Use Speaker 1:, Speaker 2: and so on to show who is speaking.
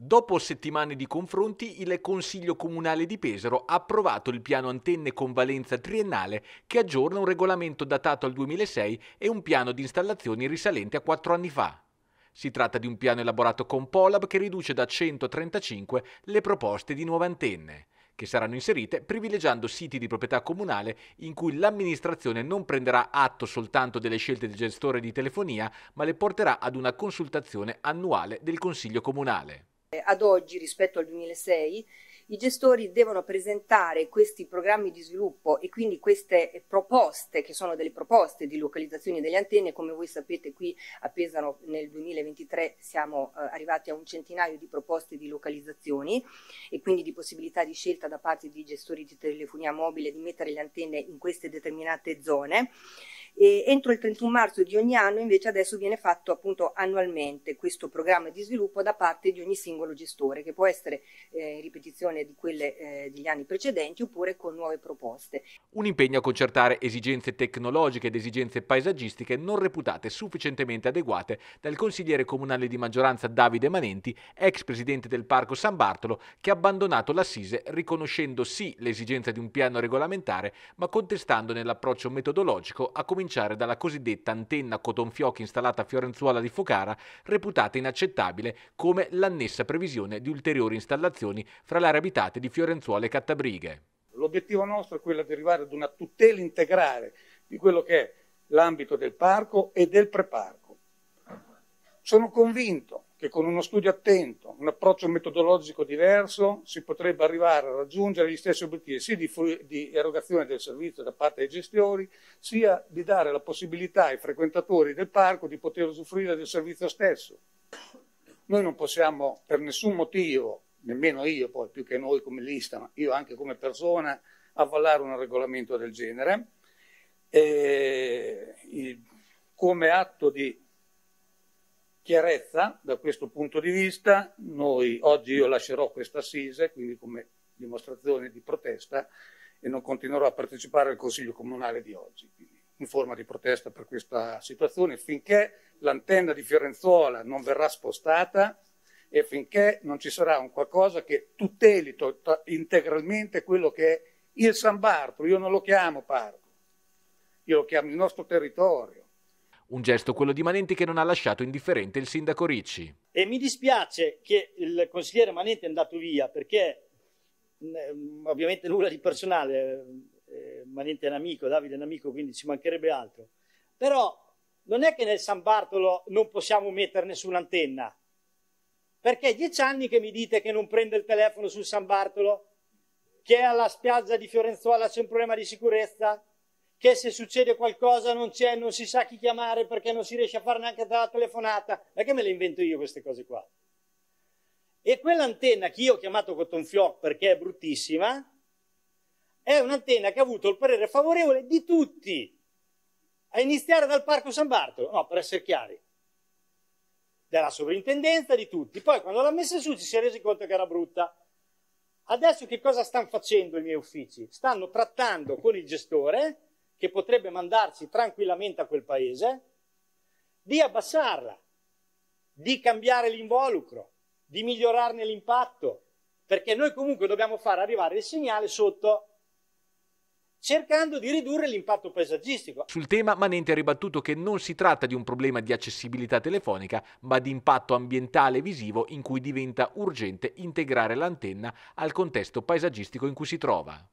Speaker 1: Dopo settimane di confronti, il Consiglio Comunale di Pesaro ha approvato il piano antenne con valenza triennale che aggiorna un regolamento datato al 2006 e un piano di installazioni risalente a quattro anni fa. Si tratta di un piano elaborato con Polab che riduce da 135 le proposte di nuove antenne, che saranno inserite privilegiando siti di proprietà comunale in cui l'amministrazione non prenderà atto soltanto delle scelte del gestore di telefonia, ma le porterà ad una consultazione annuale del Consiglio Comunale.
Speaker 2: Eh, ad oggi, rispetto al 2006, i gestori devono presentare questi programmi di sviluppo e quindi queste proposte, che sono delle proposte di localizzazione delle antenne, come voi sapete qui a Pesaro nel 2023 siamo eh, arrivati a un centinaio di proposte di localizzazioni e quindi di possibilità di scelta da parte di gestori di telefonia mobile di mettere le antenne in queste determinate zone e entro il 31 marzo di ogni anno invece adesso viene fatto appunto annualmente questo programma di sviluppo da parte di ogni singolo gestore che può essere eh, ripetizione di quelle eh, degli anni precedenti oppure con nuove proposte.
Speaker 1: Un impegno a concertare esigenze tecnologiche ed esigenze paesaggistiche non reputate sufficientemente adeguate dal consigliere comunale di maggioranza Davide Manenti, ex presidente del Parco San Bartolo, che ha abbandonato l'assise riconoscendo sì l'esigenza di un piano regolamentare ma contestandone l'approccio metodologico a cominciare cominciare dalla cosiddetta antenna cotonfioc installata a Fiorenzuola di Focara, reputata inaccettabile come l'annessa previsione di ulteriori installazioni fra le aree abitate di Fiorenzuola e Cattabrighe.
Speaker 3: L'obiettivo nostro è quello di arrivare ad una tutela integrale di quello che è l'ambito del parco e del preparco. Sono convinto che con uno studio attento, un approccio metodologico diverso, si potrebbe arrivare a raggiungere gli stessi obiettivi sia di, di, erogazione del servizio da parte dei gestori, sia di dare la possibilità ai frequentatori del parco di poter usufruire del servizio stesso. Noi non possiamo per nessun motivo, nemmeno io poi più che noi come lista, ma io anche come persona, avvallare un regolamento del genere. E, come atto di chiarezza da questo punto di vista. Noi, oggi io lascerò questa assise, quindi come dimostrazione di protesta, e non continuerò a partecipare al Consiglio Comunale di oggi, quindi in forma di protesta per questa situazione, finché l'antenna di Fiorenzuola non verrà spostata e finché non ci sarà un qualcosa che tuteli integralmente quello che è il San Bartolo. Io non lo chiamo parco, io lo chiamo il nostro territorio
Speaker 1: un gesto, quello di Manenti, che non ha lasciato indifferente il sindaco Ricci.
Speaker 3: E mi dispiace
Speaker 4: che il consigliere Manenti è andato via perché mm, eh, ovviamente nulla di personale, eh, eh, Manenti è un amico, Davide è un amico, quindi ci mancherebbe altro. Però non è che nel San Bartolo non possiamo mettere nessuna antenna, perché è dieci anni che mi dite che non prende il telefono sul San Bartolo, che alla spiaggia di Fiorenzuola c'è un problema di sicurezza, che se succede qualcosa non, c'è, non si sa chi chiamare perché non si riesce a fare neanche dalla telefonata, non che me le invento io queste cose qua. E quell'antenna che io ho chiamato cotton fioc perché è bruttissima, è un'antenna che ha avuto il parere favorevole di tutti, a iniziare dal Parco San Bartolo, no, per essere chiari, della sovrintendenza, di tutti. Poi quando l'ha messa su ci si è resi conto che era brutta. Adesso che cosa stanno facendo i miei uffici? Stanno trattando con il gestore che potrebbe mandarci tranquillamente a quel paese, di abbassarla, di cambiare l'involucro, di migliorarne l'impatto, perché noi comunque dobbiamo far arrivare il segnale sotto cercando di ridurre l'impatto paesaggistico.
Speaker 1: Sul tema Manente ha ribattuto che non si tratta di un problema di accessibilità telefonica, ma di impatto ambientale e visivo in cui diventa urgente integrare l'antenna al contesto paesaggistico in cui si trova.